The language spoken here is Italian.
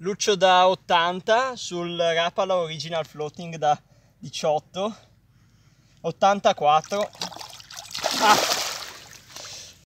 Luccio da 80 sul Rapala Original Floating da 18 84 ah.